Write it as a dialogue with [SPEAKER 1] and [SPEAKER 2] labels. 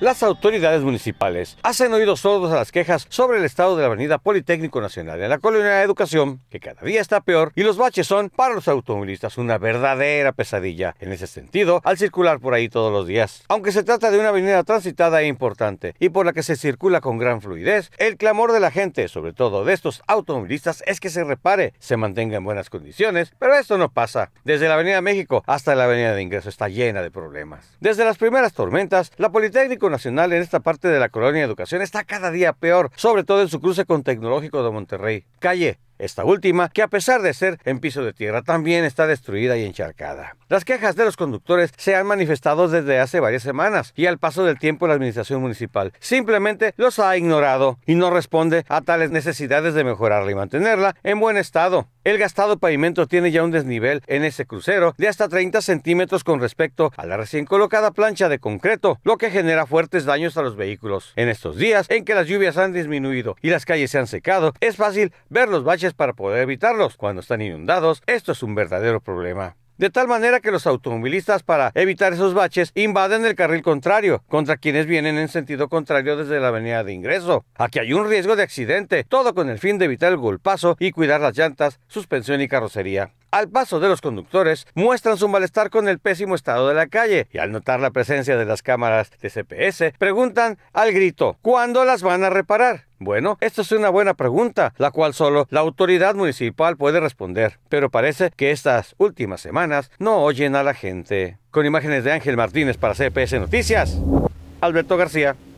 [SPEAKER 1] Las autoridades municipales hacen oídos sordos a las quejas sobre el estado de la Avenida Politécnico Nacional en la colonia de Educación, que cada día está peor y los baches son para los automovilistas una verdadera pesadilla en ese sentido al circular por ahí todos los días. Aunque se trata de una avenida transitada e importante y por la que se circula con gran fluidez, el clamor de la gente, sobre todo de estos automovilistas, es que se repare, se mantenga en buenas condiciones, pero esto no pasa. Desde la Avenida México hasta la Avenida de Ingreso está llena de problemas. Desde las primeras tormentas, la Politécnico Nacional en esta parte de la colonia de Educación está cada día peor, sobre todo en su cruce con Tecnológico de Monterrey. Calle esta última, que a pesar de ser en piso de tierra, también está destruida y encharcada. Las quejas de los conductores se han manifestado desde hace varias semanas y al paso del tiempo la administración municipal simplemente los ha ignorado y no responde a tales necesidades de mejorarla y mantenerla en buen estado. El gastado pavimento tiene ya un desnivel en ese crucero de hasta 30 centímetros con respecto a la recién colocada plancha de concreto, lo que genera fuertes daños a los vehículos. En estos días en que las lluvias han disminuido y las calles se han secado, es fácil ver los baches para poder evitarlos. Cuando están inundados, esto es un verdadero problema. De tal manera que los automovilistas para evitar esos baches invaden el carril contrario contra quienes vienen en sentido contrario desde la avenida de ingreso. Aquí hay un riesgo de accidente, todo con el fin de evitar el golpazo y cuidar las llantas, suspensión y carrocería al paso de los conductores, muestran su malestar con el pésimo estado de la calle y al notar la presencia de las cámaras de CPS, preguntan al grito, ¿cuándo las van a reparar? Bueno, esta es una buena pregunta, la cual solo la autoridad municipal puede responder, pero parece que estas últimas semanas no oyen a la gente. Con imágenes de Ángel Martínez para CPS Noticias, Alberto García.